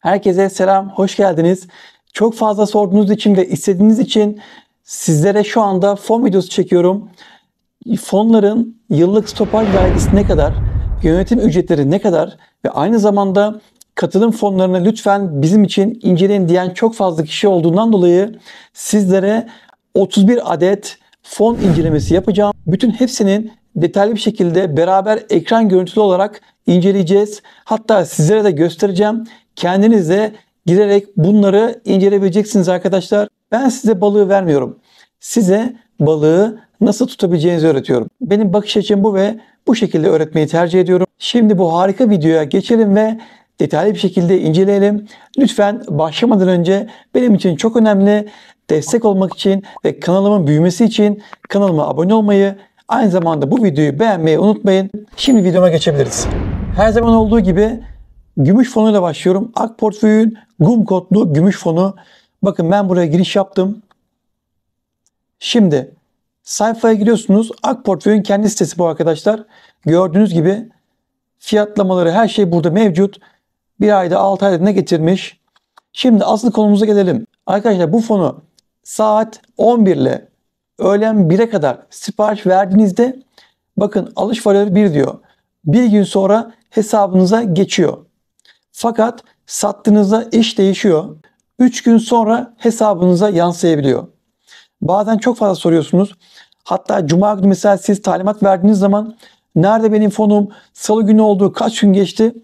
Herkese selam, hoş geldiniz. Çok fazla sorduğunuz için ve istediğiniz için sizlere şu anda fon videosu çekiyorum. Fonların yıllık stopaj vergisi ne kadar, yönetim ücretleri ne kadar ve aynı zamanda katılım fonlarını lütfen bizim için inceleyin diyen çok fazla kişi olduğundan dolayı sizlere 31 adet fon incelemesi yapacağım. Bütün hepsinin detaylı bir şekilde beraber ekran görüntülü olarak inceleyeceğiz. Hatta sizlere de göstereceğim. Kendiniz de girerek bunları inceleyebileceksiniz arkadaşlar. Ben size balığı vermiyorum. Size balığı nasıl tutabileceğinizi öğretiyorum. Benim bakış açım bu ve bu şekilde öğretmeyi tercih ediyorum. Şimdi bu harika videoya geçelim ve detaylı bir şekilde inceleyelim. Lütfen başlamadan önce benim için çok önemli destek olmak için ve kanalımın büyümesi için kanalıma abone olmayı, aynı zamanda bu videoyu beğenmeyi unutmayın. Şimdi videoma geçebiliriz. Her zaman olduğu gibi Gümüş fonuyla başlıyorum. Ak portföyün GUM kodlu gümüş fonu. Bakın ben buraya giriş yaptım. Şimdi sayfaya giriyorsunuz. Ak portföyün kendi sitesi bu arkadaşlar. Gördüğünüz gibi fiyatlamaları her şey burada mevcut. Bir ayda 6 ayda ne getirmiş. Şimdi asıl konumuza gelelim. Arkadaşlar bu fonu saat 11 ile öğlen 1'e kadar sipariş verdiğinizde bakın alış varları 1 diyor. Bir gün sonra hesabınıza geçiyor. Fakat sattığınızda iş değişiyor. 3 gün sonra hesabınıza yansıyabiliyor. Bazen çok fazla soruyorsunuz. Hatta cuma günü mesela siz talimat verdiğiniz zaman nerede benim fonum, salı günü olduğu kaç gün geçti?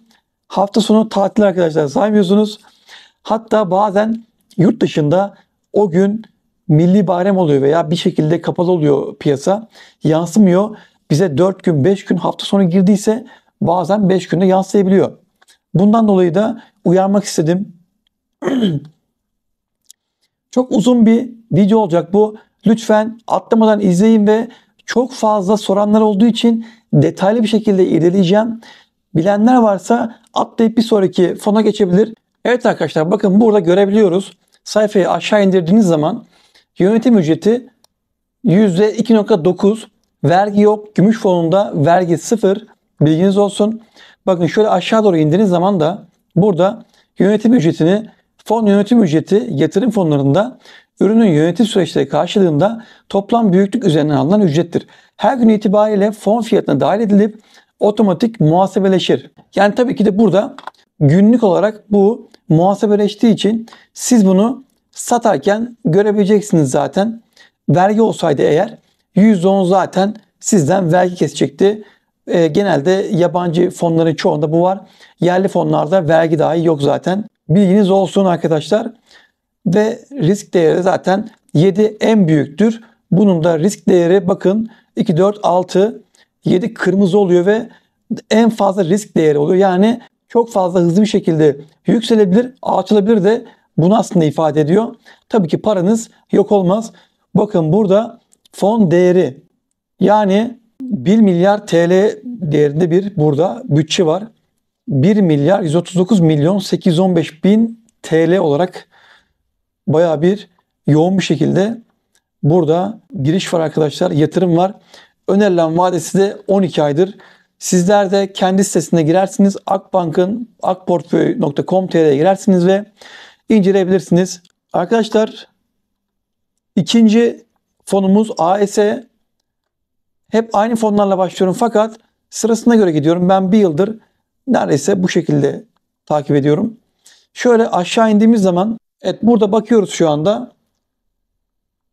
Hafta sonu tatil arkadaşlar saymıyorsunuz. Hatta bazen yurt dışında o gün milli bayram oluyor veya bir şekilde kapalı oluyor piyasa. Yansımıyor. Bize 4 gün, 5 gün hafta sonu girdiyse bazen 5 günde yansıyabiliyor. Bundan dolayı da uyarmak istedim. çok uzun bir video olacak bu. Lütfen atlamadan izleyin ve çok fazla soranlar olduğu için detaylı bir şekilde irdeleyeceğim. Bilenler varsa atlayıp bir sonraki fona geçebilir. Evet arkadaşlar bakın burada görebiliyoruz. Sayfayı aşağı indirdiğiniz zaman yönetim ücreti %2.9, vergi yok, gümüş fonunda vergi 0 bilginiz olsun. Bakın şöyle aşağı doğru indiğiniz zaman da burada yönetim ücretini fon yönetim ücreti yatırım fonlarında ürünün yönetim süreçleri karşılığında toplam büyüklük üzerinden alınan ücrettir. Her gün itibariyle fon fiyatına dahil edilip otomatik muhasebeleşir. Yani tabii ki de burada günlük olarak bu muhasebeleştiği için siz bunu satarken görebileceksiniz zaten. Vergi olsaydı eğer %10 zaten sizden vergi kesecekti. E, genelde yabancı fonların çoğunda bu var. Yerli fonlarda vergi dahi yok zaten. Bilginiz olsun arkadaşlar. Ve risk değeri zaten 7 en büyüktür. Bunun da risk değeri bakın 2, 4, 6, 7 kırmızı oluyor ve en fazla risk değeri oluyor. Yani çok fazla hızlı bir şekilde yükselebilir, alçalabilir de bunu aslında ifade ediyor. Tabii ki paranız yok olmaz. Bakın burada fon değeri yani 1 milyar TL değerinde bir burada bütçe var. 1 milyar 139 milyon 815 bin TL olarak baya bir yoğun bir şekilde burada giriş var arkadaşlar. Yatırım var. Önerilen vadesi de 12 aydır. Sizler de kendi sitesine girersiniz. Akbank'ın akportföy.com.tr'ye girersiniz ve inceleyebilirsiniz. Arkadaşlar ikinci fonumuz AS e. Hep aynı fonlarla başlıyorum fakat sırasına göre gidiyorum. Ben bir yıldır neredeyse bu şekilde takip ediyorum. Şöyle aşağı indiğimiz zaman evet burada bakıyoruz şu anda.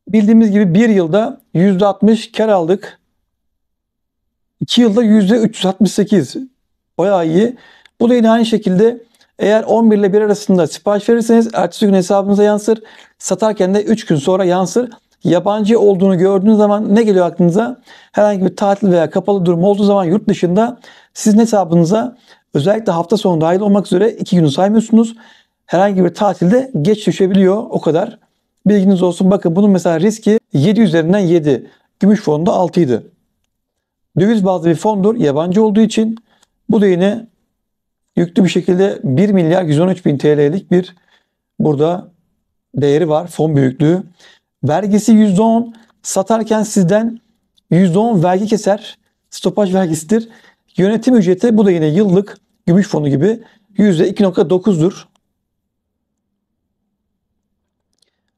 Bildiğimiz gibi bir yılda %60 kar aldık. 2 yılda %368. Bayağı iyi. Bu da yine aynı şekilde eğer 11 ile 1 arasında sipariş verirseniz ertesi gün hesabınıza yansır. Satarken de 3 gün sonra yansır. Yabancı olduğunu gördüğünüz zaman ne geliyor aklınıza? Herhangi bir tatil veya kapalı durum olduğu zaman yurt dışında sizin hesabınıza özellikle hafta sonu dahil olmak üzere iki günü saymıyorsunuz. Herhangi bir tatilde geç düşebiliyor o kadar. Bilginiz olsun bakın bunun mesela riski 7 üzerinden 7. Gümüş fonunda 6 idi. Döviz bazlı bir fondur yabancı olduğu için bu da yine yüklü bir şekilde 1 milyar 113 bin TL'lik bir burada değeri var fon büyüklüğü. Vergisi %10 satarken sizden %10 vergi keser. Stopaj vergisidir. Yönetim ücreti bu da yine yıllık gümüş fonu gibi %2.9'dur.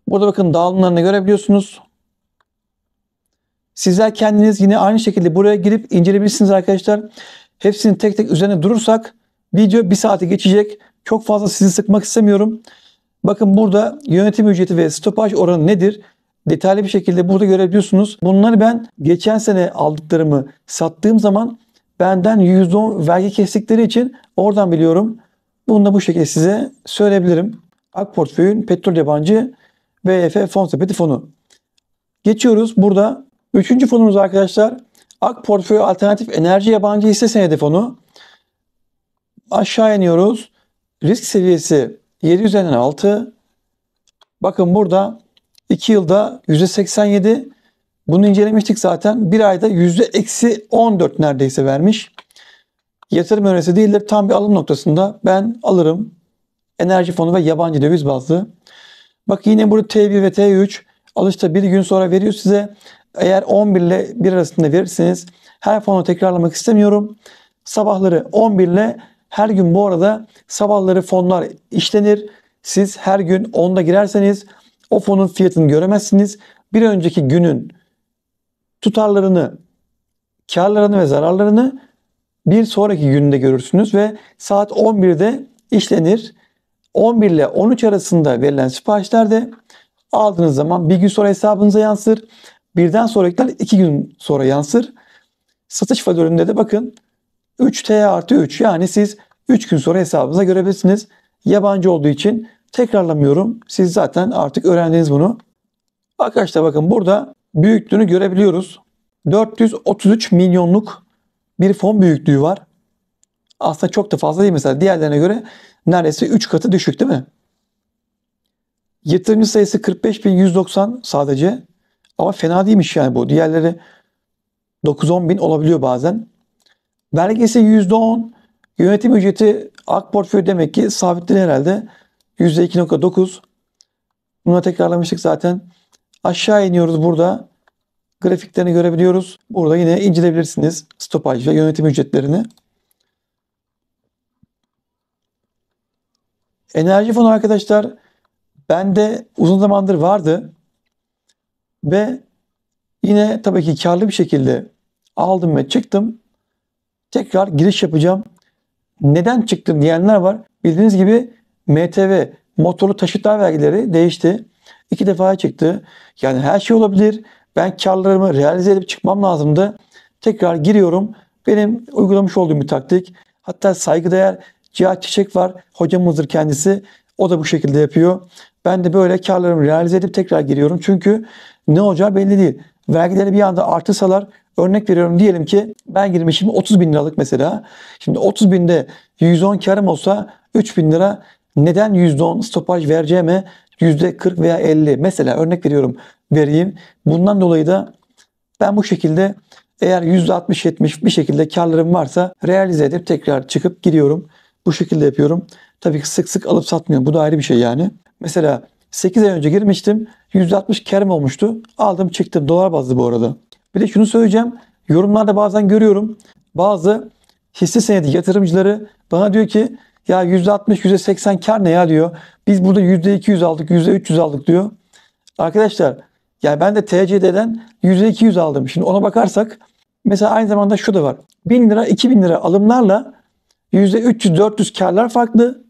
Burada bakın dağılımlarını görebiliyorsunuz. Sizler kendiniz yine aynı şekilde buraya girip inceleyebilirsiniz arkadaşlar. Hepsini tek tek üzerine durursak video bir saate geçecek. Çok fazla sizi sıkmak istemiyorum. Bakın burada yönetim ücreti ve stopaj oranı nedir? detaylı bir şekilde burada görebiliyorsunuz. Bunları ben geçen sene aldıklarımı sattığım zaman benden %10 vergi kestikleri için oradan biliyorum. Bunu da bu şekilde size söyleyebilirim. Ak portföyün petrol yabancı VF fon sepeti fonu. Geçiyoruz burada. Üçüncü fonumuz arkadaşlar Ak portföy alternatif enerji yabancı hisse senedi fonu. Aşağı iniyoruz. Risk seviyesi 7 üzerinden 6. Bakın burada 2 yılda %87. Bunu incelemiştik zaten. Bir ayda %-14 neredeyse vermiş. Yatırım önerisi değildir. Tam bir alım noktasında ben alırım. Enerji fonu ve yabancı döviz bazlı. Bak yine burada T1 ve T3 alışta bir gün sonra veriyor size. Eğer 11 ile 1 arasında verirsiniz. her fonu tekrarlamak istemiyorum. Sabahları 11 ile her gün bu arada sabahları fonlar işlenir. Siz her gün 10'da girerseniz o fonun fiyatını göremezsiniz. Bir önceki günün tutarlarını, karlarını ve zararlarını bir sonraki günde görürsünüz ve saat 11'de işlenir. 11 ile 13 arasında verilen siparişlerde aldığınız zaman bir gün sonra hesabınıza yansır. Birden sonrakiler iki gün sonra yansır. Satış valöründe de bakın 3T artı 3 yani siz 3 gün sonra hesabınıza görebilirsiniz. Yabancı olduğu için Tekrarlamıyorum. Siz zaten artık öğrendiniz bunu. Arkadaşlar bakın burada büyüklüğünü görebiliyoruz. 433 milyonluk bir fon büyüklüğü var. Aslında çok da fazla değil mesela diğerlerine göre neredeyse 3 katı düşük değil mi? Yatırımcı sayısı 45.190 sadece. Ama fena değilmiş yani bu. Diğerleri 9-10 bin olabiliyor bazen. Vergisi %10. Yönetim ücreti AK portföy demek ki sabitli herhalde. %2.9. Bunu tekrarlamıştık zaten. Aşağı iniyoruz burada. Grafiklerini görebiliyoruz. Burada yine inceleyebilirsiniz stopaj ve yönetim ücretlerini. Enerji fonu arkadaşlar bende uzun zamandır vardı ve yine tabii ki karlı bir şekilde aldım ve çıktım. Tekrar giriş yapacağım. Neden çıktım diyenler var. Bildiğiniz gibi MTV motorlu taşıtlar vergileri değişti. İki defa çıktı. Yani her şey olabilir. Ben karlarımı realize edip çıkmam lazımdı. Tekrar giriyorum. Benim uygulamış olduğum bir taktik. Hatta saygıdeğer Cihat Çiçek var. Hocamızdır kendisi. O da bu şekilde yapıyor. Ben de böyle karlarımı realize edip tekrar giriyorum. Çünkü ne olacağı belli değil. Vergileri bir anda artırsalar örnek veriyorum diyelim ki ben girmişim 30 bin liralık mesela. Şimdi 30 binde 110 karım olsa 3 bin lira neden %10 stopaj vereceğime %40 veya 50 mesela örnek veriyorum vereyim. Bundan dolayı da ben bu şekilde eğer %60-70 bir şekilde karlarım varsa realize edip tekrar çıkıp gidiyorum. Bu şekilde yapıyorum. Tabii ki sık sık alıp satmıyorum. Bu da ayrı bir şey yani. Mesela 8 ay önce girmiştim. %60 karım olmuştu. Aldım çıktım. Dolar bazlı bu arada. Bir de şunu söyleyeceğim. Yorumlarda bazen görüyorum. Bazı hisse senedi yatırımcıları bana diyor ki ya %60, %80 kar ne ya diyor. Biz burada %200 aldık, %300 aldık diyor. Arkadaşlar yani ben de TCD'den %200 aldım. Şimdi ona bakarsak mesela aynı zamanda şu da var. 1000 lira, 2000 lira alımlarla %300, 400 karlar farklı.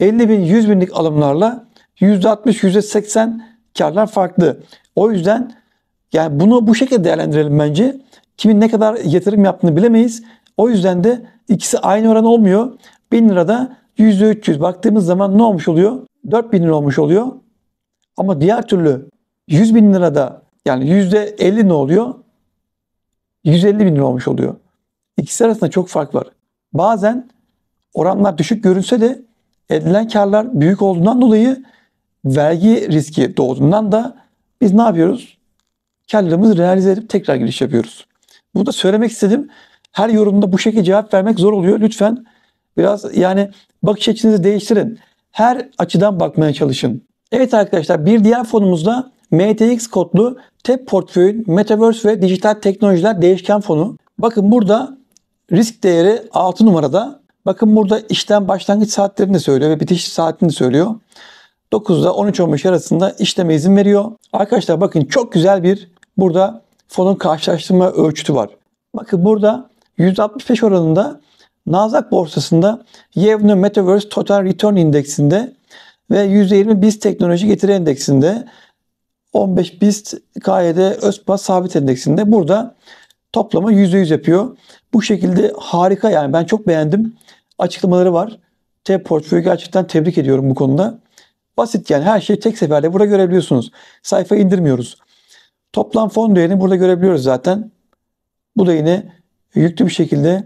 50 bin, 100 binlik alımlarla %60, %80 karlar farklı. O yüzden yani bunu bu şekilde değerlendirelim bence. Kimin ne kadar yatırım yaptığını bilemeyiz. O yüzden de ikisi aynı oran olmuyor. 1000 lirada %300 baktığımız zaman ne olmuş oluyor? 4000 lira olmuş oluyor. Ama diğer türlü 100 bin lirada yani %50 ne oluyor? 150 bin lira olmuş oluyor. İkisi arasında çok fark var. Bazen oranlar düşük görünse de edilen karlar büyük olduğundan dolayı vergi riski doğduğundan da biz ne yapıyoruz? Karlarımızı realize edip tekrar giriş yapıyoruz. Bunu da söylemek istedim. Her yorumda bu şekilde cevap vermek zor oluyor. Lütfen Biraz yani bakış açınızı değiştirin. Her açıdan bakmaya çalışın. Evet arkadaşlar bir diğer fonumuz da MTX kodlu TEP portföyün Metaverse ve Dijital Teknolojiler Değişken Fonu. Bakın burada risk değeri 6 numarada. Bakın burada işlem başlangıç saatlerini de söylüyor ve bitiş saatini de söylüyor. 9'da 13-15 arasında işleme izin veriyor. Arkadaşlar bakın çok güzel bir burada fonun karşılaştırma ölçütü var. Bakın burada 165 oranında Nasdaq borsasında Yevno Metaverse Total Return Indeksinde ve 120 BIST Teknoloji Getiri Endeksinde 15 BIST KYD ÖSPA Sabit Endeksinde burada toplamı %100 yapıyor. Bu şekilde harika yani ben çok beğendim. Açıklamaları var. T portföyü gerçekten tebrik ediyorum bu konuda. Basit yani her şeyi tek seferde burada görebiliyorsunuz. Sayfa indirmiyoruz. Toplam fon değerini burada görebiliyoruz zaten. Bu da yine yüklü bir şekilde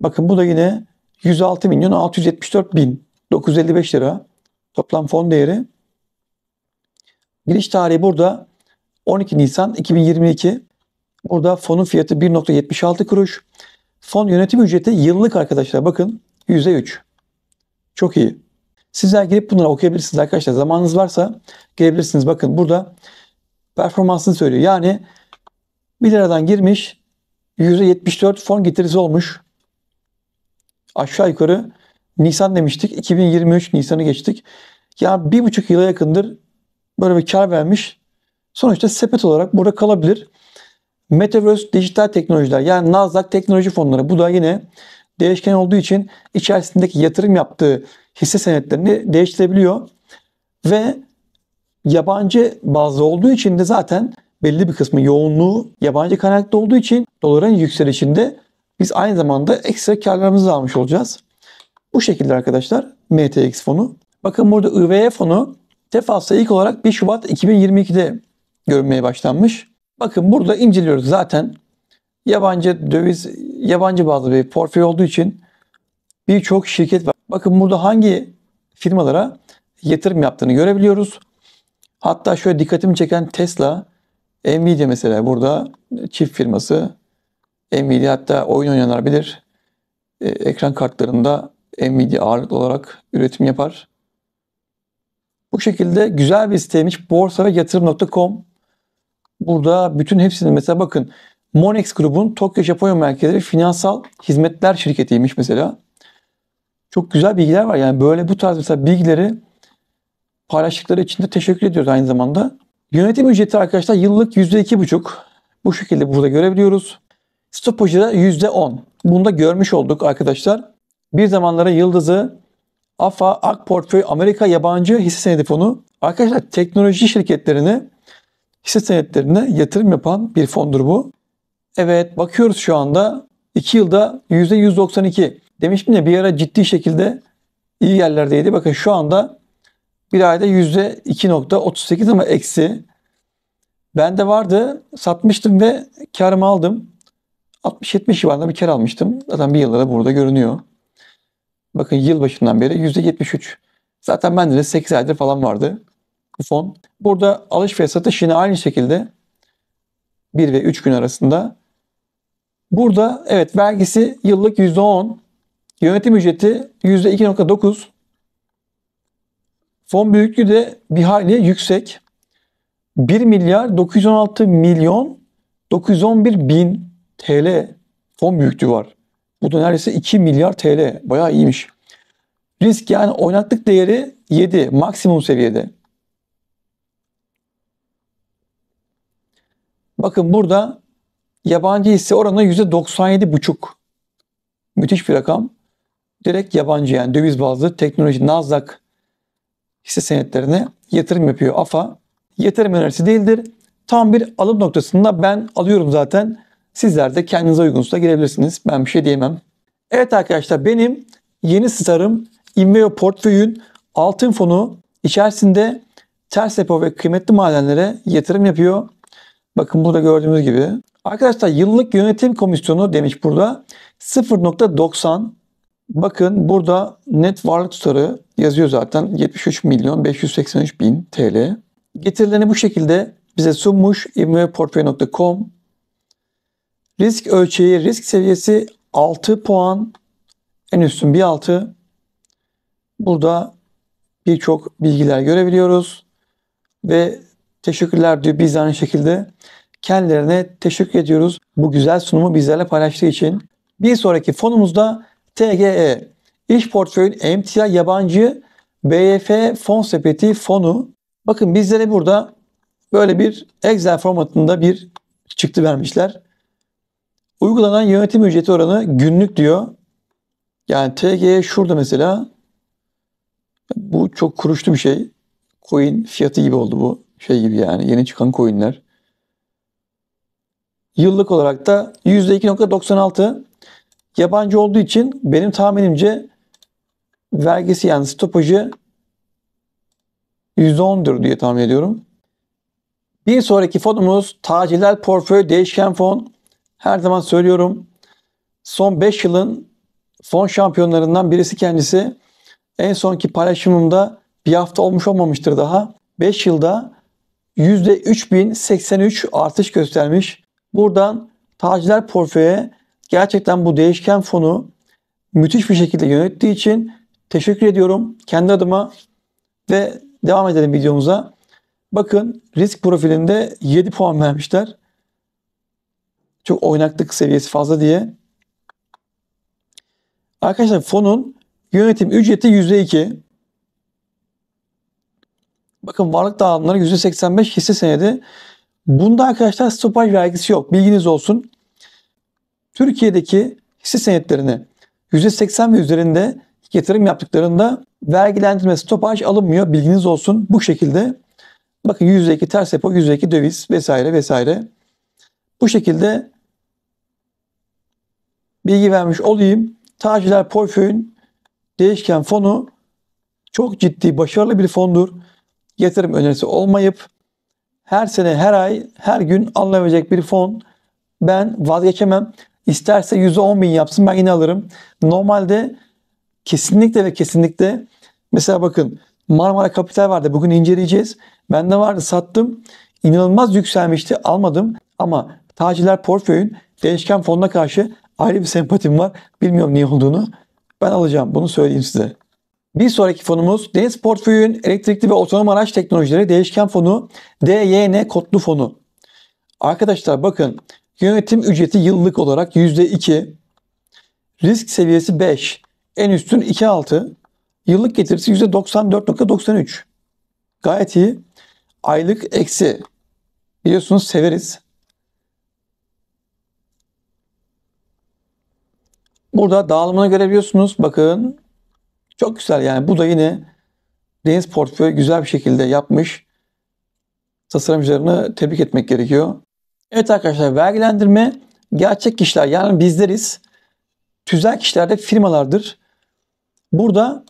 Bakın bu da yine 106 milyon 674 bin 955 lira toplam fon değeri. Giriş tarihi burada 12 Nisan 2022. Burada fonun fiyatı 1.76 kuruş. Fon yönetim ücreti yıllık arkadaşlar bakın %3. Çok iyi. Sizler girip bunları okuyabilirsiniz arkadaşlar. Zamanınız varsa girebilirsiniz. Bakın burada performansını söylüyor. Yani 1 liradan girmiş %74 fon getirisi olmuş aşağı yukarı Nisan demiştik. 2023 Nisan'ı geçtik. Ya bir buçuk yıla yakındır böyle bir kar vermiş. Sonuçta sepet olarak burada kalabilir. Metaverse dijital teknolojiler yani Nasdaq teknoloji fonları bu da yine değişken olduğu için içerisindeki yatırım yaptığı hisse senetlerini değiştirebiliyor. Ve yabancı bazlı olduğu için de zaten belli bir kısmı yoğunluğu yabancı kaynaklı olduğu için doların yükselişinde biz aynı zamanda ekstra karlarımızı almış olacağız. Bu şekilde arkadaşlar MTX fonu. Bakın burada IVF fonu defasla ilk olarak 1 Şubat 2022'de görünmeye başlanmış. Bakın burada inceliyoruz zaten. Yabancı döviz, yabancı bazı bir portföy olduğu için birçok şirket var. Bakın burada hangi firmalara yatırım yaptığını görebiliyoruz. Hatta şöyle dikkatimi çeken Tesla, Nvidia mesela burada çift firması Nvidia hatta oyun oynanabilir E, ekran kartlarında Nvidia ağırlıklı olarak üretim yapar. Bu şekilde güzel bir siteymiş borsa ve yatırım.com. Burada bütün hepsini mesela bakın Monex grubun Tokyo Japonya merkezleri finansal hizmetler şirketiymiş mesela. Çok güzel bilgiler var. Yani böyle bu tarz mesela bilgileri paylaştıkları için de teşekkür ediyoruz aynı zamanda. Yönetim ücreti arkadaşlar yıllık %2,5. Bu şekilde burada görebiliyoruz. Stopajı yüzde on. Bunu da görmüş olduk arkadaşlar. Bir zamanlara yıldızı AFA, AK Portföy, Amerika Yabancı Hisse Senedi Fonu arkadaşlar teknoloji şirketlerini hisse senetlerine yatırım yapan bir fondur bu. Evet bakıyoruz şu anda 2 yılda %192. Demiştim ya bir ara ciddi şekilde iyi yerlerdeydi. Bakın şu anda bir ayda %2.38 ama eksi. Bende vardı satmıştım ve karımı aldım. 60-70 civarında bir kere almıştım. Zaten bir yılda burada görünüyor. Bakın yılbaşından beri %73. Zaten bende de 8 aydır falan vardı bu fon. Burada alış ve satış yine aynı şekilde 1 ve 3 gün arasında. Burada evet vergisi yıllık %10. Yönetim ücreti %2.9. Fon büyüklüğü de bir hali yüksek. 1 milyar 916 milyon 911 bin TL fon büyüklüğü var. Bu da neredeyse 2 milyar TL. Bayağı iyiymiş. Risk yani oynattık değeri 7 maksimum seviyede. Bakın burada yabancı hisse oranı %97,5. Müthiş bir rakam. Direkt yabancı yani döviz bazlı teknoloji Nasdaq hisse senetlerine yatırım yapıyor AFA. Yatırım önerisi değildir. Tam bir alım noktasında ben alıyorum zaten Sizler de kendinize uygunsa girebilirsiniz. Ben bir şey diyemem. Evet arkadaşlar benim yeni starım Inveo portföyün altın fonu içerisinde ters depo ve kıymetli madenlere yatırım yapıyor. Bakın burada gördüğünüz gibi. Arkadaşlar yıllık yönetim komisyonu demiş burada 0.90 Bakın burada net varlık tutarı yazıyor zaten 73 milyon 583 bin TL. Getirilerini bu şekilde bize sunmuş imveportföy.com Risk ölçeği, risk seviyesi 6 puan. En üstün bir altı. Burada birçok bilgiler görebiliyoruz. Ve teşekkürler diyor biz aynı şekilde. Kendilerine teşekkür ediyoruz. Bu güzel sunumu bizlerle paylaştığı için. Bir sonraki fonumuzda TGE. İş portföyün emtia yabancı BYF fon sepeti fonu. Bakın bizlere burada böyle bir Excel formatında bir çıktı vermişler. Uygulanan yönetim ücreti oranı günlük diyor. Yani TG şurada mesela bu çok kuruşlu bir şey. Coin fiyatı gibi oldu bu. Şey gibi yani yeni çıkan coinler. Yıllık olarak da %2.96 yabancı olduğu için benim tahminimce vergisi yani stopajı %10'dur diye tahmin ediyorum. Bir sonraki fonumuz Taciler portföy değişken fon. Her zaman söylüyorum son 5 yılın son şampiyonlarından birisi kendisi. En sonki paylaşımımda bir hafta olmuş olmamıştır daha. 5 yılda %3083 artış göstermiş. Buradan tacirler portföye gerçekten bu değişken fonu müthiş bir şekilde yönettiği için teşekkür ediyorum kendi adıma ve devam edelim videomuza. Bakın risk profilinde 7 puan vermişler çok oynaklık seviyesi fazla diye. Arkadaşlar fonun yönetim ücreti yüzde iki. Bakın varlık dağılımları %85 hisse senedi. Bunda arkadaşlar stopaj vergisi yok. Bilginiz olsun. Türkiye'deki hisse senetlerini yüzde %80 ve üzerinde yatırım yaptıklarında vergilendirme stopaj alınmıyor. Bilginiz olsun. Bu şekilde bakın yüzde iki ters depo, iki döviz vesaire vesaire. Bu şekilde bilgi vermiş olayım. Taciler portföyün değişken fonu çok ciddi, başarılı bir fondur. Yatırım önerisi olmayıp her sene, her ay, her gün alınabilecek bir fon. Ben vazgeçemem. İsterse %10 bin yapsın ben yine alırım. Normalde kesinlikle ve kesinlikle mesela bakın Marmara Kapital vardı. Bugün inceleyeceğiz. Bende vardı sattım. İnanılmaz yükselmişti almadım ama Taciler portföyün değişken fonuna karşı ayrı bir sempatim var. Bilmiyorum niye olduğunu. Ben alacağım. Bunu söyleyeyim size. Bir sonraki fonumuz Deniz Portföy'ün elektrikli ve otonom araç teknolojileri değişken fonu DYN kodlu fonu. Arkadaşlar bakın yönetim ücreti yıllık olarak %2, risk seviyesi 5, en üstün 2.6, yıllık getirisi %94.93. Gayet iyi. Aylık eksi. Biliyorsunuz severiz. Burada dağılımını görebiliyorsunuz. Bakın çok güzel yani bu da yine Deniz portföyü güzel bir şekilde yapmış. Tasarımcılarını tebrik etmek gerekiyor. Evet arkadaşlar vergilendirme gerçek kişiler yani bizleriz. Tüzel kişiler de firmalardır. Burada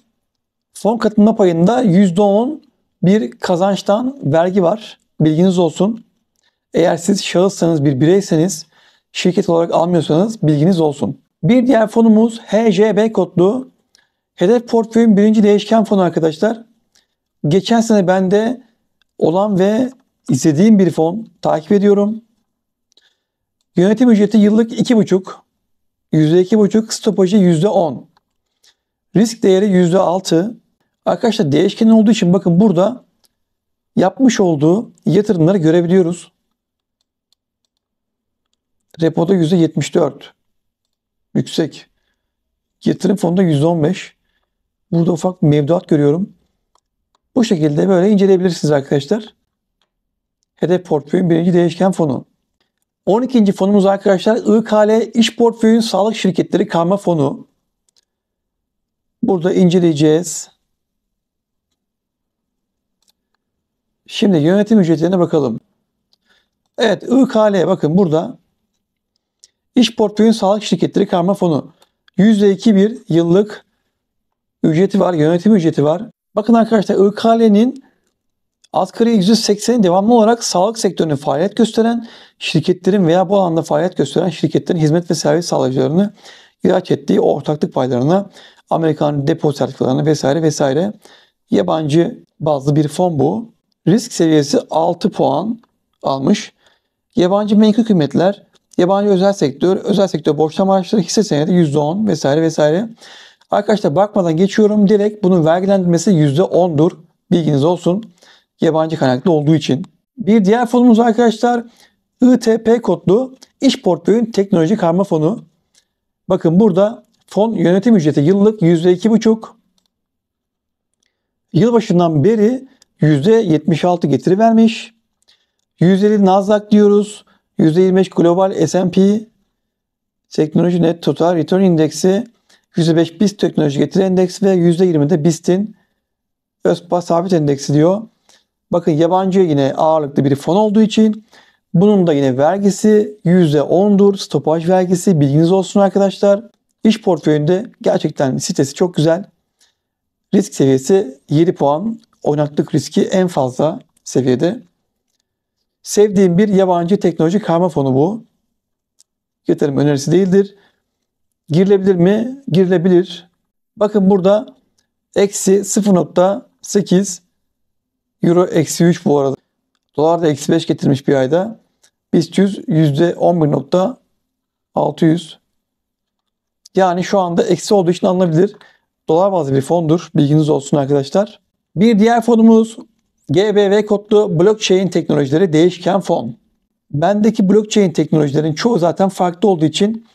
fon katılma payında %10 bir kazançtan vergi var. Bilginiz olsun. Eğer siz şahıssanız bir bireyseniz şirket olarak almıyorsanız bilginiz olsun. Bir diğer fonumuz HJB kodlu. Hedef portföyün birinci değişken fonu arkadaşlar. Geçen sene bende olan ve izlediğim bir fon takip ediyorum. Yönetim ücreti yıllık 2,5, %2,5, stopajı %10. Risk değeri %6. Arkadaşlar değişken olduğu için bakın burada yapmış olduğu yatırımları görebiliyoruz. Repoda %74 yüksek. Yatırım fonunda %15. Burada ufak bir mevduat görüyorum. Bu şekilde böyle inceleyebilirsiniz arkadaşlar. Hedef portföyün birinci değişken fonu. 12. fonumuz arkadaşlar IKL İş Portföyün Sağlık Şirketleri Karma Fonu. Burada inceleyeceğiz. Şimdi yönetim ücretlerine bakalım. Evet IKL bakın burada İş portföyün sağlık şirketleri karma fonu. %2 bir yıllık ücreti var, yönetim ücreti var. Bakın arkadaşlar İKL'nin asgari %80'i devamlı olarak sağlık sektörünün faaliyet gösteren şirketlerin veya bu alanda faaliyet gösteren şirketlerin hizmet ve servis sağlayıcılarını ihraç ettiği ortaklık paylarına, Amerikan depo sertifikalarına vesaire vesaire yabancı bazlı bir fon bu. Risk seviyesi 6 puan almış. Yabancı menkul kıymetler Yabancı özel sektör, özel sektör borçlama araçları hisse senedi %10 vesaire vesaire. Arkadaşlar bakmadan geçiyorum. Direkt bunun vergilendirmesi %10'dur. Bilginiz olsun. Yabancı kaynaklı olduğu için. Bir diğer fonumuz arkadaşlar ITP kodlu iş portföyün teknoloji karma fonu. Bakın burada fon yönetim ücreti yıllık %2,5. Yılbaşından beri %76 getiri vermiş. 150 Nasdaq diyoruz. %25 global S&P teknoloji net total return indeksi %5 BIST teknoloji getiri endeksi ve %20'de BIST'in ÖSPA sabit endeksi diyor. Bakın yabancı yine ağırlıklı bir fon olduğu için bunun da yine vergisi %10'dur. Stopaj vergisi bilginiz olsun arkadaşlar. İş portföyünde gerçekten sitesi çok güzel. Risk seviyesi 7 puan. Oynaklık riski en fazla seviyede. Sevdiğim bir yabancı teknoloji karma fonu bu. Yatırım önerisi değildir. Girilebilir mi? Girilebilir. Bakın burada eksi 0.8 euro eksi 3 bu arada. Dolar da eksi 5 getirmiş bir ayda. Biz 100 %11.600. Yani şu anda eksi olduğu için alınabilir. Dolar bazlı bir fondur. Bilginiz olsun arkadaşlar. Bir diğer fonumuz GBV kodlu blockchain teknolojileri değişken fon. Bendeki blockchain teknolojilerin çoğu zaten farklı olduğu için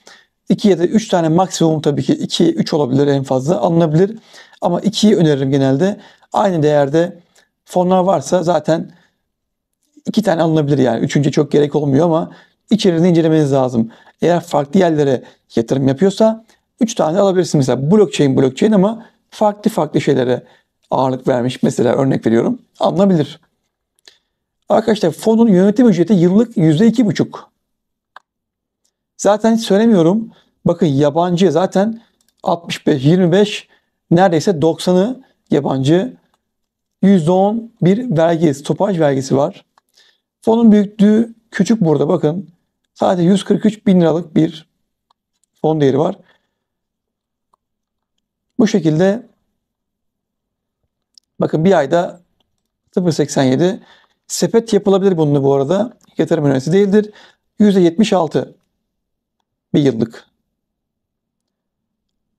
2 ya da 3 tane maksimum tabii ki 2 3 olabilir en fazla alınabilir. Ama 2'yi öneririm genelde. Aynı değerde fonlar varsa zaten 2 tane alınabilir yani. Üçüncü çok gerek olmuyor ama içeriğini incelemeniz lazım. Eğer farklı yerlere yatırım yapıyorsa 3 tane alabilirsiniz. Mesela blockchain blockchain ama farklı farklı şeylere ağırlık vermiş mesela örnek veriyorum alınabilir. Arkadaşlar fonun yönetim ücreti yıllık yüzde iki buçuk Zaten hiç söylemiyorum. Bakın yabancı zaten 65, 25 neredeyse 90'ı yabancı. %10 bir vergi, stopaj vergisi var. Fonun büyüklüğü küçük burada bakın. Sadece 143 bin liralık bir fon değeri var. Bu şekilde Bakın bir ayda 0.87 sepet yapılabilir bunun bu arada. Yatırım önerisi değildir. %76 bir yıllık.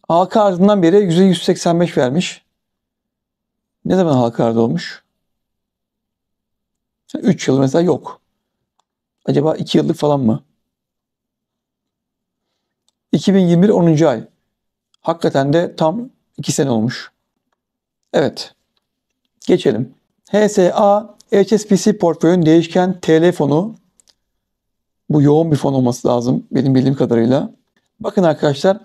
Halka arzından beri %185 vermiş. Ne zaman halka arz olmuş? 3 yıl mesela yok. Acaba 2 yıllık falan mı? 2021 10. ay. Hakikaten de tam 2 sene olmuş. Evet. Geçelim. HSA HSBC portföyün değişken TL fonu. Bu yoğun bir fon olması lazım benim bildiğim kadarıyla. Bakın arkadaşlar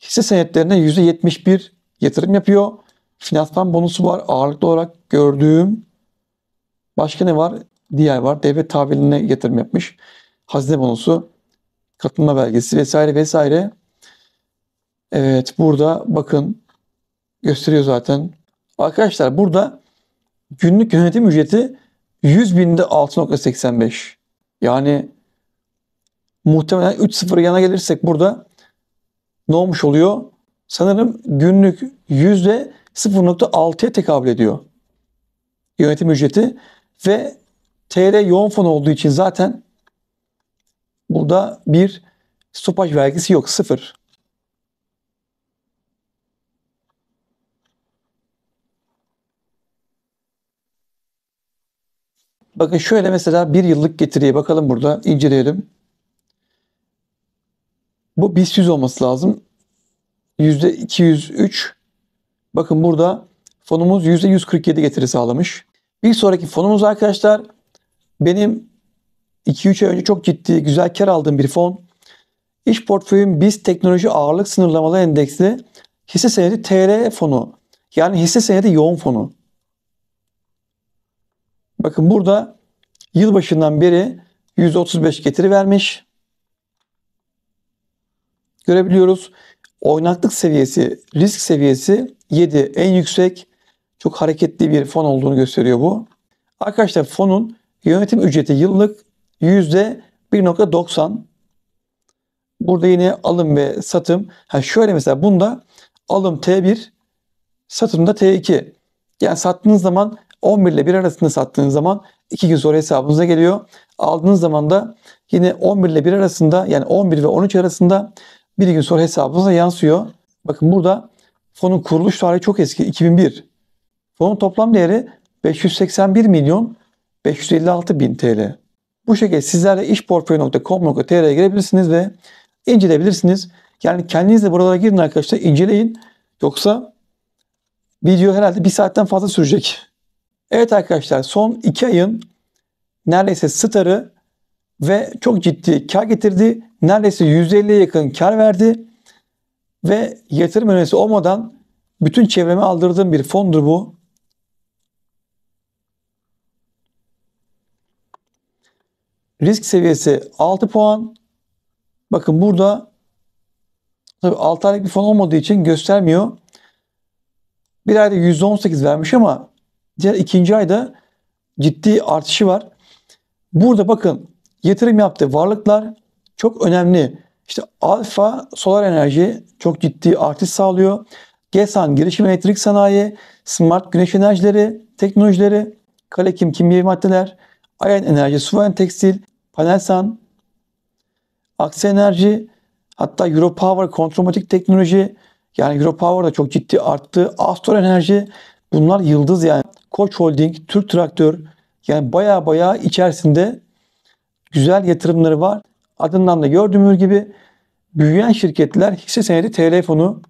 hisse senetlerine %71 yatırım yapıyor. Finansman bonusu var. Ağırlıklı olarak gördüğüm başka ne var? Diğer var. Devlet tahviline yatırım yapmış. Hazine bonusu, katılma belgesi vesaire vesaire. Evet burada bakın gösteriyor zaten. Arkadaşlar burada günlük yönetim ücreti 100 binde 6.85. Yani muhtemelen 3 sıfır yana gelirsek burada ne olmuş oluyor? Sanırım günlük yüzde 0.6'ya tekabül ediyor yönetim ücreti ve TL yoğun fon olduğu için zaten burada bir stopaj vergisi yok sıfır. Bakın şöyle mesela bir yıllık getiriye bakalım burada inceleyelim. Bu 100 olması lazım. %203. Bakın burada fonumuz %147 getiri sağlamış. Bir sonraki fonumuz arkadaşlar benim 2-3 ay önce çok ciddi güzel kar aldığım bir fon. İş portföyüm BIST teknoloji ağırlık sınırlamalı endeksi hisse senedi TR fonu. Yani hisse senedi yoğun fonu. Bakın burada yılbaşından beri 135 getiri vermiş. Görebiliyoruz. Oynaklık seviyesi, risk seviyesi 7 en yüksek. Çok hareketli bir fon olduğunu gösteriyor bu. Arkadaşlar fonun yönetim ücreti yıllık %1.90. Burada yine alım ve satım. Ha şöyle mesela bunda alım T1, satımda T2. Yani sattığınız zaman 11 ile 1 arasında sattığınız zaman 2 gün sonra hesabınıza geliyor. Aldığınız zaman da yine 11 ile 1 arasında yani 11 ve 13 arasında bir gün sonra hesabınıza yansıyor. Bakın burada fonun kuruluş tarihi çok eski 2001. Fonun toplam değeri 581 milyon 556 bin TL. Bu şekilde sizlerle işportföy.com.tr'ye girebilirsiniz ve inceleyebilirsiniz. Yani kendiniz de buralara girin arkadaşlar inceleyin. Yoksa video herhalde bir saatten fazla sürecek. Evet arkadaşlar son iki ayın neredeyse starı ve çok ciddi kar getirdi. Neredeyse %50'ye yakın kar verdi. Ve yatırım önerisi olmadan bütün çevreme aldırdığım bir fondur bu. Risk seviyesi 6 puan. Bakın burada tabii 6 aylık bir fon olmadığı için göstermiyor. Bir ayda %18 vermiş ama diğer ikinci ayda ciddi artışı var. Burada bakın yatırım yaptı. varlıklar çok önemli. İşte Alfa Solar Enerji çok ciddi artış sağlıyor. GESAN Girişim Elektrik Sanayi, Smart Güneş Enerjileri, Teknolojileri, Kalekim Kimyevi Maddeler, Ayan Enerji, Suven Tekstil, Panelsan, Aksa Enerji, hatta Europower Kontrolmatik Teknoloji, yani Europower da çok ciddi arttı. Astor Enerji, bunlar yıldız yani. Koç Holding, Türk Traktör yani baya baya içerisinde güzel yatırımları var. Adından da gördüğümüz gibi büyüyen şirketler hisse senedi TL fonu.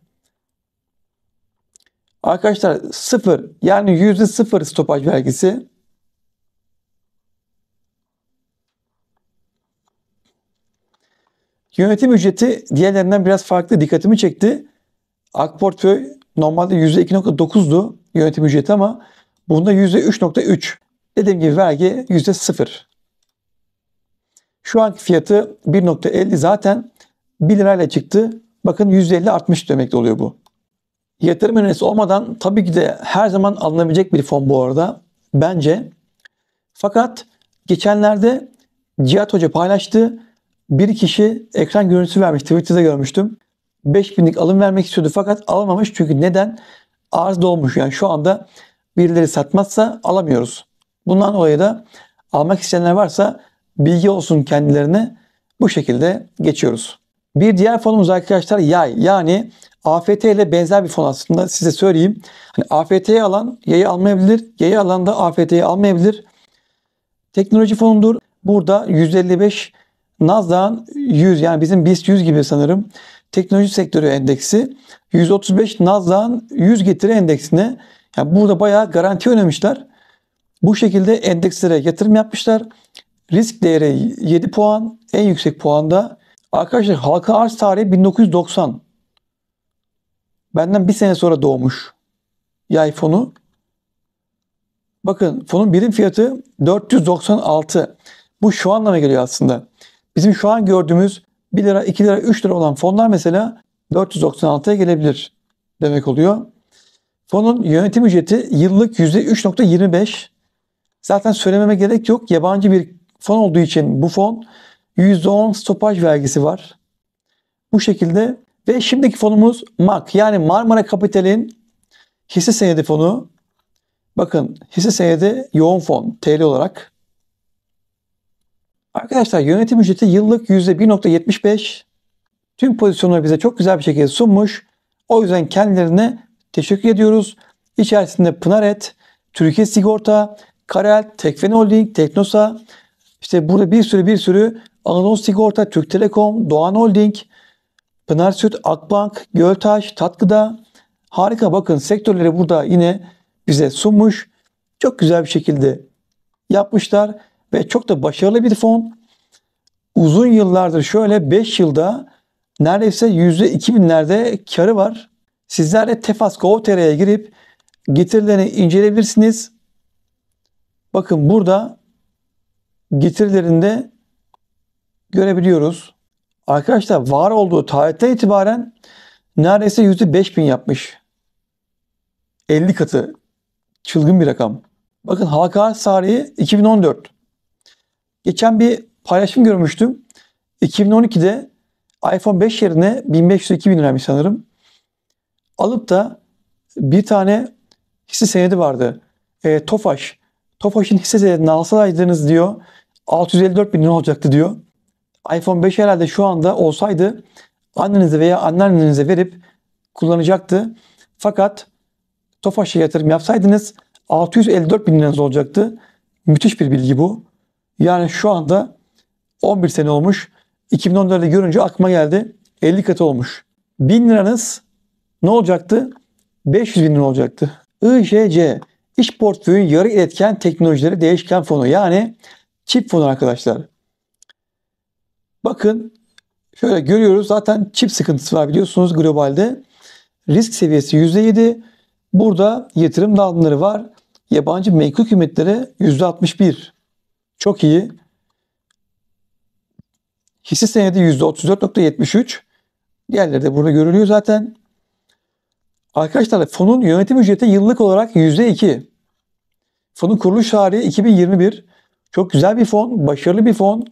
Arkadaşlar sıfır yani yüzde sıfır stopaj vergisi. Yönetim ücreti diğerlerinden biraz farklı dikkatimi çekti. Ak portföy normalde %2.9'du yönetim ücreti ama Bunda %3.3. Dediğim gibi vergi %0. Şu anki fiyatı 1.50 zaten 1 lirayla çıktı. Bakın %50 artmış demek oluyor bu. Yatırım önerisi olmadan tabii ki de her zaman alınabilecek bir fon bu arada. Bence. Fakat geçenlerde Cihat Hoca paylaştı. Bir kişi ekran görüntüsü vermiş. Twitter'da görmüştüm. 5000'lik alım vermek istiyordu fakat alamamış. Çünkü neden? Arz dolmuş. Yani şu anda birileri satmazsa alamıyoruz. Bundan dolayı da almak isteyenler varsa bilgi olsun kendilerine bu şekilde geçiyoruz. Bir diğer fonumuz arkadaşlar yay. Yani AFT ile benzer bir fon aslında size söyleyeyim. Hani AFT'yi alan yayı almayabilir. Yayı alan da AFT'yi almayabilir. Teknoloji fonudur. Burada 155 Nasdaq'ın 100 yani bizim BIST 100 gibi sanırım teknoloji sektörü endeksi 135 Nasdaq'ın 100 getiri endeksine yani burada bayağı garanti önemişler. Bu şekilde endekslere yatırım yapmışlar. Risk değeri 7 puan. En yüksek puanda. Arkadaşlar halka arz tarihi 1990. Benden bir sene sonra doğmuş yay fonu. Bakın fonun birim fiyatı 496. Bu şu anlama geliyor aslında. Bizim şu an gördüğümüz 1 lira, 2 lira, 3 lira olan fonlar mesela 496'ya gelebilir demek oluyor. Fonun yönetim ücreti yıllık %3.25. Zaten söylememe gerek yok. Yabancı bir fon olduğu için bu fon %10 stopaj vergisi var. Bu şekilde ve şimdiki fonumuz MAK yani Marmara Kapital'in hisse senedi fonu. Bakın hisse senedi yoğun fon TL olarak. Arkadaşlar yönetim ücreti yıllık %1.75. Tüm pozisyonları bize çok güzel bir şekilde sunmuş. O yüzden kendilerine teşekkür ediyoruz. İçerisinde Pınar Et, Türkiye Sigorta, Karel, Tekfen Holding, Teknosa, işte burada bir sürü bir sürü Anadolu Sigorta, Türk Telekom, Doğan Holding, Pınar Süt, Akbank, Göltaş, Tatgıda. Harika bakın sektörleri burada yine bize sunmuş. Çok güzel bir şekilde yapmışlar ve çok da başarılı bir fon. Uzun yıllardır şöyle 5 yılda neredeyse %2000'lerde karı var. Sizler de Tefas.gov.tr'ye girip getirilerini inceleyebilirsiniz. Bakın burada getirilerinde görebiliyoruz. Arkadaşlar var olduğu tarihten itibaren neredeyse yüzde %5000 yapmış. 50 katı. Çılgın bir rakam. Bakın Halka Sariye 2014. Geçen bir paylaşım görmüştüm. 2012'de iPhone 5 yerine 1500-2000 liraymış sanırım alıp da bir tane hisse senedi vardı. E, Tofaş. Tofaş'ın hisse senedini alsaydınız diyor 654 bin lira olacaktı diyor. iPhone 5 herhalde şu anda olsaydı annenize veya anneannenize verip kullanacaktı. Fakat Tofaş'a yatırım yapsaydınız 654 bin liranız olacaktı. Müthiş bir bilgi bu. Yani şu anda 11 sene olmuş. 2014'te görünce aklıma geldi. 50 katı olmuş. 1000 liranız ne olacaktı? 500 bin lira olacaktı. IŞC iş portföyü yarı iletken teknolojileri değişken fonu yani çip fonu arkadaşlar. Bakın şöyle görüyoruz zaten çip sıkıntısı var biliyorsunuz globalde. Risk seviyesi %7. Burada yatırım dağılımları var. Yabancı menkul kıymetlere %61. Çok iyi. Hisse senedi %34.73. Diğerleri de burada görülüyor zaten. Arkadaşlar fonun yönetim ücreti yıllık olarak %2. Fonun kuruluş tarihi 2021. Çok güzel bir fon, başarılı bir fon.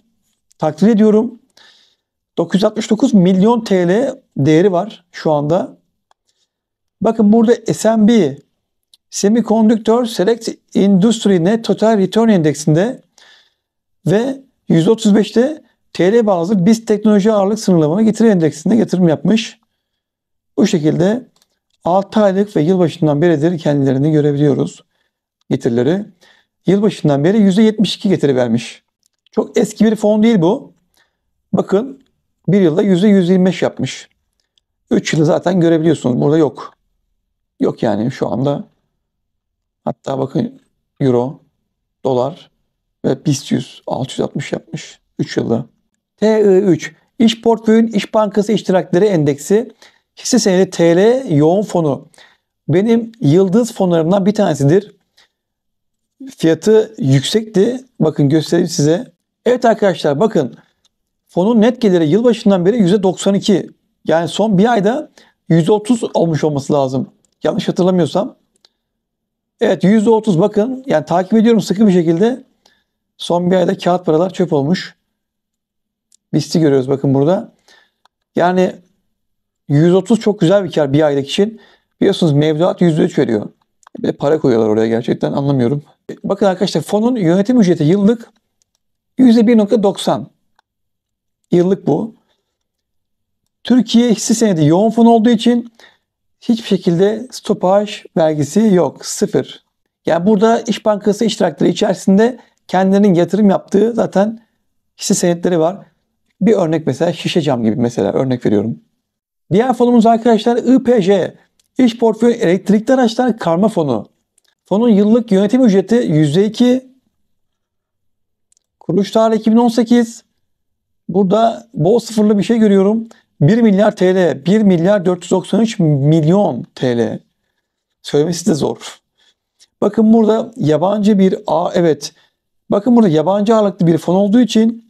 Takdir ediyorum. 969 milyon TL değeri var şu anda. Bakın burada SMB, Semiconductor Select Industry Net Total Return Endeksinde ve 135'te TL bazlı BIST teknoloji ağırlık sınırlamanı getiri endeksinde yatırım yapmış. Bu şekilde 6 aylık ve yılbaşından beridir kendilerini görebiliyoruz getirileri. Yılbaşından beri %72 getiri vermiş. Çok eski bir fon değil bu. Bakın bir yılda %125 yapmış. 3 yılı zaten görebiliyorsunuz. Burada yok. Yok yani şu anda. Hatta bakın euro, dolar ve BIST 100 660 yapmış 3 yılda. TI3 İş Portföyün İş Bankası İştirakleri Endeksi hisse senedi TL yoğun fonu benim yıldız fonlarımdan bir tanesidir. Fiyatı yüksekti. Bakın göstereyim size. Evet arkadaşlar bakın fonun net geliri yılbaşından beri %92. Yani son bir ayda %30 olmuş olması lazım. Yanlış hatırlamıyorsam. Evet %30 bakın. Yani takip ediyorum sıkı bir şekilde. Son bir ayda kağıt paralar çöp olmuş. Bisti görüyoruz bakın burada. Yani 130 çok güzel bir kar bir aylık için. Biliyorsunuz mevduat %3 veriyor. Bir de para koyuyorlar oraya gerçekten anlamıyorum. Bakın arkadaşlar fonun yönetim ücreti yıllık %1.90. Yıllık bu. Türkiye hisse senedi yoğun fon olduğu için hiçbir şekilde stopaj vergisi yok. Sıfır. Yani burada İş Bankası iştirakları içerisinde kendilerinin yatırım yaptığı zaten hisse senetleri var. Bir örnek mesela şişe cam gibi mesela örnek veriyorum. Diğer fonumuz arkadaşlar IPJ. İş portföyü elektrikli araçlar karma fonu. Fonun yıllık yönetim ücreti %2. Kuruluş tarihi 2018. Burada bol sıfırlı bir şey görüyorum. 1 milyar TL. 1 milyar 493 milyon TL. Söylemesi de zor. Bakın burada yabancı bir a evet. Bakın burada yabancı ağırlıklı bir fon olduğu için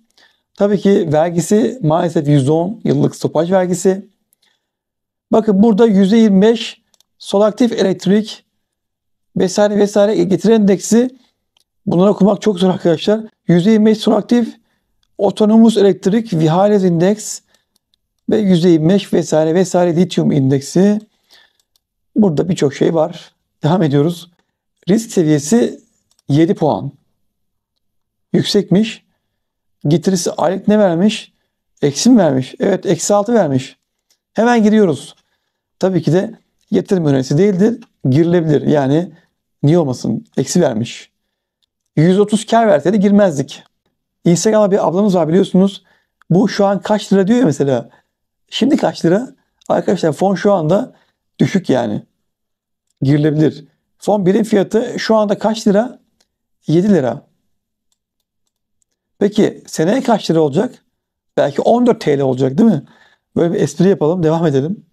tabii ki vergisi maalesef %10 yıllık stopaj vergisi. Bakın burada %25 solaktif elektrik vesaire vesaire getiri endeksi bunları okumak çok zor arkadaşlar. %25 solaktif otonomus elektrik vihalez indeks ve %25 vesaire vesaire lityum indeksi. Burada birçok şey var. Devam ediyoruz. Risk seviyesi 7 puan. Yüksekmiş. Getirisi aylık ne vermiş? Eksi mi vermiş? Evet eksi 6 vermiş. Hemen giriyoruz tabii ki de yatırım önerisi değildir. Girilebilir. Yani niye olmasın? Eksi vermiş. 130 kar verseydi girmezdik. Instagram'a bir ablamız var biliyorsunuz. Bu şu an kaç lira diyor ya mesela. Şimdi kaç lira? Arkadaşlar fon şu anda düşük yani. Girilebilir. Fon birim fiyatı şu anda kaç lira? 7 lira. Peki seneye kaç lira olacak? Belki 14 TL olacak değil mi? Böyle bir espri yapalım, devam edelim.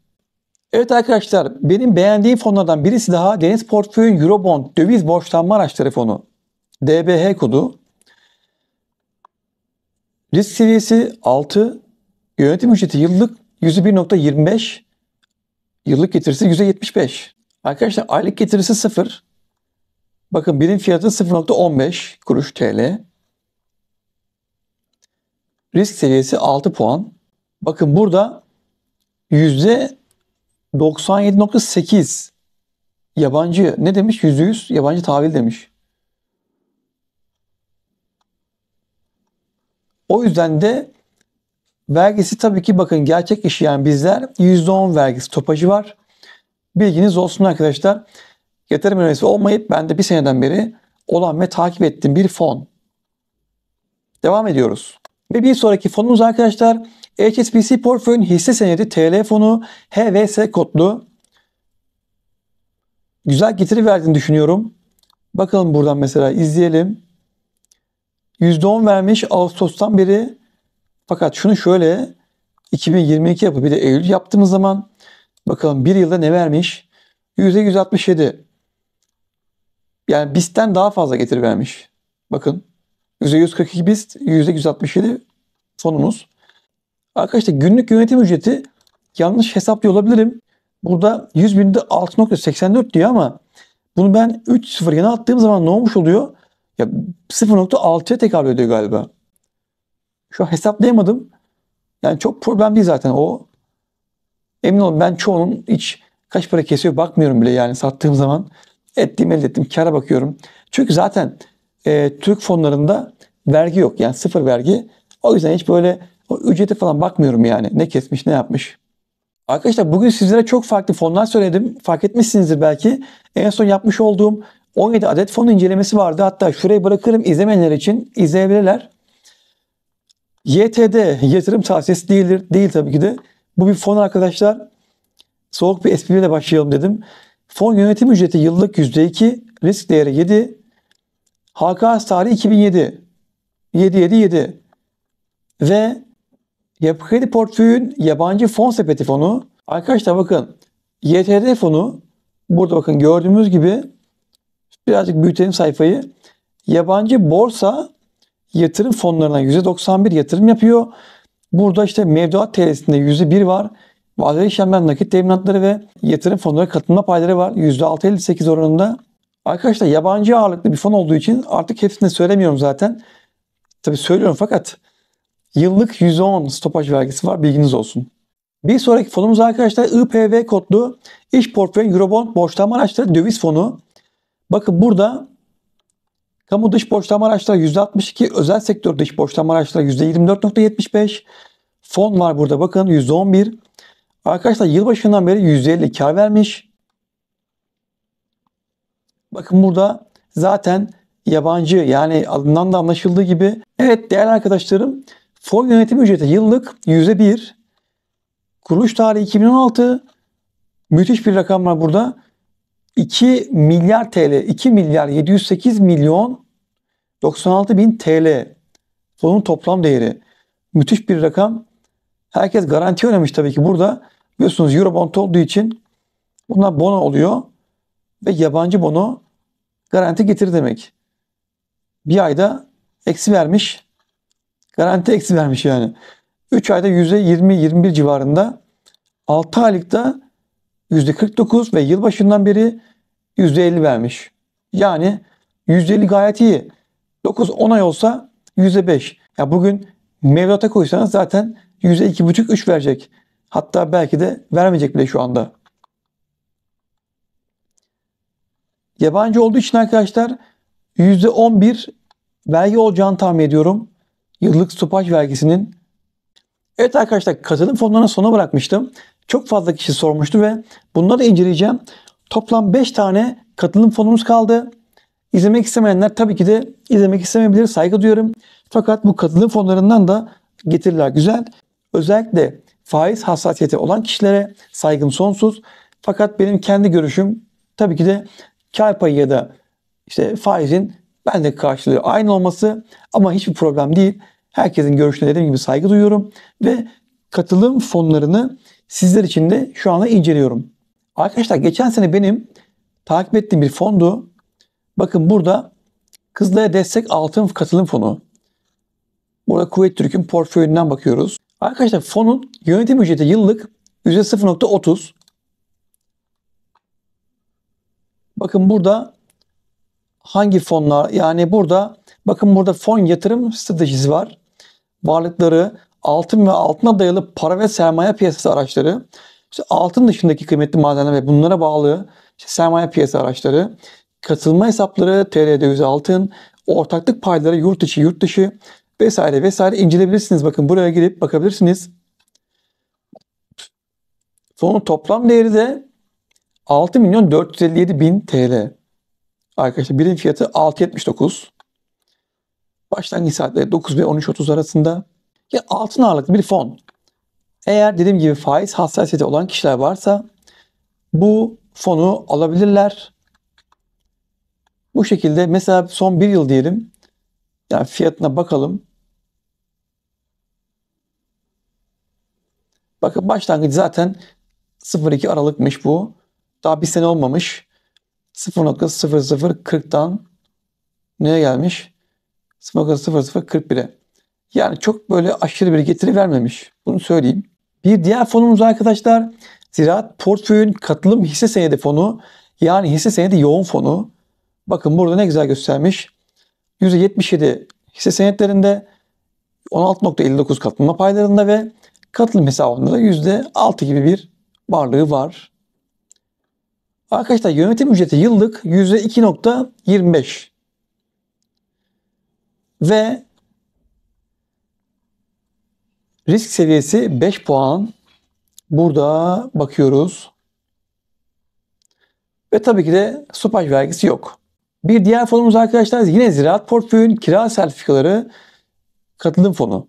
Evet arkadaşlar benim beğendiğim fonlardan birisi daha Deniz Portföy'ün Eurobond döviz borçlanma araçları fonu. DBH kodu. Risk seviyesi 6. Yönetim ücreti yıllık %1.25. Yıllık getirisi %75. Arkadaşlar aylık getirisi 0. Bakın birim fiyatı 0.15 kuruş TL. Risk seviyesi 6 puan. Bakın burada yüzde 97.8 yabancı ne demiş? %100 yabancı tahvil demiş. O yüzden de vergisi tabii ki bakın gerçek iş yani bizler %10 vergisi topacı var. Bilginiz olsun arkadaşlar. Yatırım üyesi olmayıp ben de bir seneden beri olan ve takip ettiğim bir fon. Devam ediyoruz. Ve bir sonraki fonumuz arkadaşlar HSBC portföyün hisse senedi TL fonu HVS kodlu. Güzel getiri verdiğini düşünüyorum. Bakalım buradan mesela izleyelim. %10 vermiş Ağustos'tan beri. Fakat şunu şöyle 2022 yapı bir de Eylül yaptığımız zaman bakalım bir yılda ne vermiş? %167. Yani BIST'ten daha fazla getiri vermiş. Bakın %142 BIST, %167 fonumuz. Arkadaşlar günlük yönetim ücreti yanlış hesaplıyor olabilirim. Burada 100 binde 6.84 diyor ama bunu ben 3 sıfır yana attığım zaman ne olmuş oluyor? Ya 0.6'ya tekabül ediyor galiba. Şu an hesaplayamadım. Yani çok problem değil zaten o. Emin olun ben çoğunun hiç kaç para kesiyor bakmıyorum bile yani sattığım zaman. Ettiğim elde ettim kara bakıyorum. Çünkü zaten e, Türk fonlarında vergi yok. Yani sıfır vergi. O yüzden hiç böyle o ücreti falan bakmıyorum yani. Ne kesmiş ne yapmış. Arkadaşlar bugün sizlere çok farklı fonlar söyledim. Fark etmişsinizdir belki. En son yapmış olduğum 17 adet fon incelemesi vardı. Hatta şurayı bırakırım izlemeyenler için izleyebilirler. YTD yatırım tavsiyesi değildir. Değil tabii ki de. Bu bir fon arkadaşlar. Soğuk bir espriyle başlayalım dedim. Fon yönetim ücreti yıllık %2, risk değeri 7. HKS tarihi 2007. 7 7 7 ve Yapı kredi portföyün yabancı fon sepeti fonu. Arkadaşlar bakın YTD fonu burada bakın gördüğümüz gibi birazcık büyütelim sayfayı. Yabancı borsa yatırım fonlarına %91 yatırım yapıyor. Burada işte mevduat TL'sinde %1 var. Vadeli işlemler, nakit teminatları ve yatırım fonları katılma payları var. %6.58 oranında. Arkadaşlar yabancı ağırlıklı bir fon olduğu için artık hepsini söylemiyorum zaten. Tabii söylüyorum fakat Yıllık 110 stopaj vergisi var bilginiz olsun. Bir sonraki fonumuz arkadaşlar IPV kodlu iş portföy Eurobond borçlanma araçları döviz fonu. Bakın burada kamu dış borçlanma araçları %62, özel sektör dış borçlanma araçları %24.75. Fon var burada bakın %11. Arkadaşlar yılbaşından beri %50 kar vermiş. Bakın burada zaten yabancı yani alından da anlaşıldığı gibi. Evet değerli arkadaşlarım Fon yönetim ücreti yıllık %1. Kuruluş tarihi 2016. Müthiş bir rakam var burada. 2 milyar TL, 2 milyar 708 milyon 96 bin TL. Fonun toplam değeri. Müthiş bir rakam. Herkes garanti oynamış tabii ki burada. Biliyorsunuz Eurobond olduğu için bunlar bono oluyor. Ve yabancı bono garanti getir demek. Bir ayda eksi vermiş. Garanti eksi vermiş yani. 3 ayda %20-21 civarında 6 aylıkta %49 ve yılbaşından beri %50 vermiş. Yani %50 gayet iyi. 9-10 ay olsa %5. Ya yani bugün mevduata koysanız zaten %2,5-3 verecek. Hatta belki de vermeyecek bile şu anda. Yabancı olduğu için arkadaşlar %11 vergi olacağını tahmin ediyorum yıllık stopaj vergisinin Evet arkadaşlar katılım fonlarına sona bırakmıştım. Çok fazla kişi sormuştu ve bunları inceleyeceğim. Toplam 5 tane katılım fonumuz kaldı. İzlemek istemeyenler tabii ki de izlemek istemeyebilir. Saygı duyuyorum. Fakat bu katılım fonlarından da getiriler güzel. Özellikle faiz hassasiyeti olan kişilere saygım sonsuz. Fakat benim kendi görüşüm tabii ki de kar payı ya da işte faizin ben de karşılığı aynı olması ama hiçbir problem değil. Herkesin görüşüne dediğim gibi saygı duyuyorum ve katılım fonlarını sizler için de şu anda inceliyorum. Arkadaşlar geçen sene benim takip ettiğim bir fondu. Bakın burada Kızılay'a Destek Altın Katılım Fonu. Burada Kuvvet Türk'ün portföyünden bakıyoruz. Arkadaşlar fonun yönetim ücreti yıllık %0.30. Bakın burada hangi fonlar yani burada bakın burada fon yatırım stratejisi var. Varlıkları altın ve altına dayalı para ve sermaye piyasası araçları, işte altın dışındaki kıymetli madenler ve bunlara bağlı işte sermaye piyasa araçları, katılma hesapları, TL döviz altın, ortaklık payları yurt içi yurt dışı vesaire vesaire incelebilirsiniz. Bakın buraya girip bakabilirsiniz. Fonun toplam değeri de 6 milyon 457 bin TL. Arkadaşlar birim fiyatı 6.79. Başlangıç saatleri 9 ve 13.30 arasında. Ya altın ağırlıklı bir fon. Eğer dediğim gibi faiz hassasiyeti olan kişiler varsa bu fonu alabilirler. Bu şekilde mesela son bir yıl diyelim. Yani fiyatına bakalım. Bakın başlangıç zaten 02 Aralık'mış bu. Daha bir sene olmamış. 0.0040'dan neye gelmiş? 0.0041'e. Yani çok böyle aşırı bir getiri vermemiş. Bunu söyleyeyim. Bir diğer fonumuz arkadaşlar Ziraat Portföy'ün katılım hisse senedi fonu. Yani hisse senedi yoğun fonu. Bakın burada ne güzel göstermiş. %77 hisse senetlerinde 16.59 katılma paylarında ve katılım hesabında da %6 gibi bir varlığı var. Arkadaşlar yönetim ücreti yıllık %2.25 ve risk seviyesi 5 puan. Burada bakıyoruz. Ve tabii ki de stopaj vergisi yok. Bir diğer fonumuz arkadaşlar yine ziraat portföyün kira sertifikaları katılım fonu.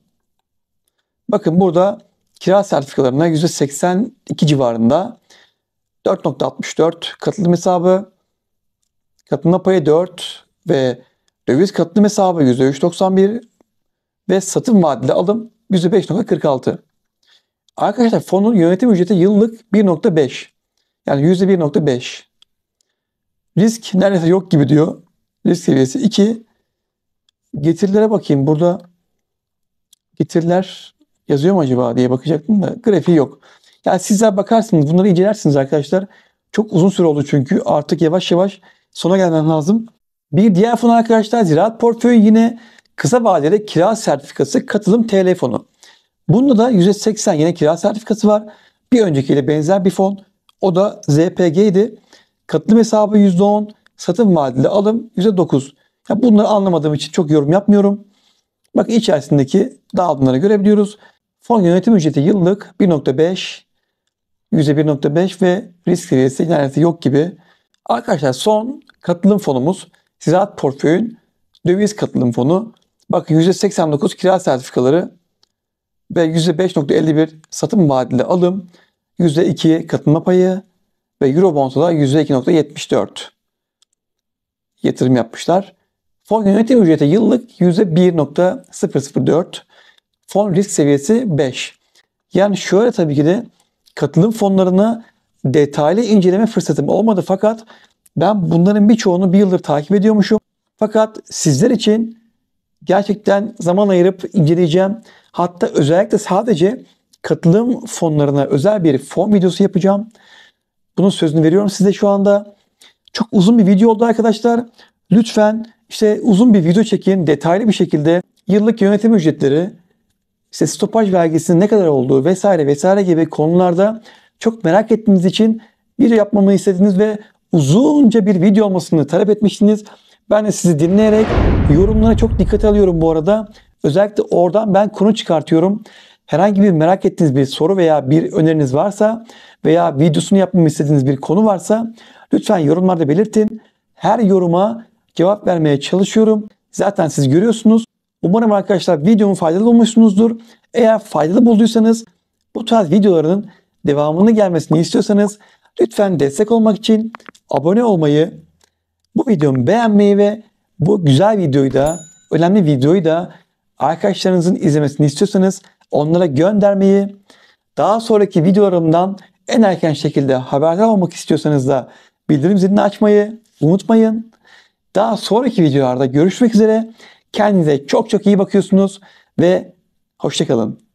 Bakın burada kira sertifikalarına %82 civarında 4.64 katılım hesabı, katılma payı 4 ve döviz katılım hesabı %3.91 ve satın vadeli alım %5.46. Arkadaşlar fonun yönetim ücreti yıllık 1.5. Yani %1.5. Risk neredeyse yok gibi diyor. Risk seviyesi 2. Getirilere bakayım. Burada getiriler yazıyor mu acaba diye bakacaktım da grafiği yok. Ya sizler bakarsınız bunları incelersiniz arkadaşlar. Çok uzun süre oldu çünkü artık yavaş yavaş sona gelmem lazım. Bir diğer fon arkadaşlar ziraat portföyü yine kısa vadeli kira sertifikası katılım TL fonu. Bunda da %80 yine kira sertifikası var. Bir öncekiyle benzer bir fon. O da ZPG Katılım hesabı %10, satın vadeli alım %9. Ya bunları anlamadığım için çok yorum yapmıyorum. Bak içerisindeki dağılımları görebiliyoruz. Fon yönetim ücreti yıllık 1.5, %1.5 ve risk seviyesi neredeyse yok gibi. Arkadaşlar son katılım fonumuz Ziraat Portföy'ün döviz katılım fonu. Bakın %89 kira sertifikaları ve %5.51 satın vadeli alım, %2 katılma payı ve Eurobond'a da %2.74 yatırım yapmışlar. Fon yönetim ücreti yıllık %1.004. Fon risk seviyesi 5. Yani şöyle tabii ki de katılım fonlarını detaylı inceleme fırsatım olmadı fakat ben bunların birçoğunu bir yıldır takip ediyormuşum. Fakat sizler için gerçekten zaman ayırıp inceleyeceğim. Hatta özellikle sadece katılım fonlarına özel bir fon videosu yapacağım. Bunun sözünü veriyorum size şu anda. Çok uzun bir video oldu arkadaşlar. Lütfen işte uzun bir video çekin detaylı bir şekilde yıllık yönetim ücretleri, işte stopaj vergisinin ne kadar olduğu vesaire vesaire gibi konularda çok merak ettiğiniz için video yapmamı istediniz ve uzunca bir video olmasını talep etmiştiniz. Ben de sizi dinleyerek yorumlara çok dikkat alıyorum bu arada. Özellikle oradan ben konu çıkartıyorum. Herhangi bir merak ettiğiniz bir soru veya bir öneriniz varsa veya videosunu yapmamı istediğiniz bir konu varsa lütfen yorumlarda belirtin. Her yoruma cevap vermeye çalışıyorum. Zaten siz görüyorsunuz. Umarım arkadaşlar videomu faydalı bulmuşsunuzdur. Eğer faydalı bulduysanız bu tarz videoların devamını gelmesini istiyorsanız lütfen destek olmak için abone olmayı, bu videomu beğenmeyi ve bu güzel videoyu da, önemli videoyu da arkadaşlarınızın izlemesini istiyorsanız onlara göndermeyi, daha sonraki videolarımdan en erken şekilde haberdar olmak istiyorsanız da bildirim zilini açmayı unutmayın. Daha sonraki videolarda görüşmek üzere. Kendinize çok çok iyi bakıyorsunuz ve hoşçakalın.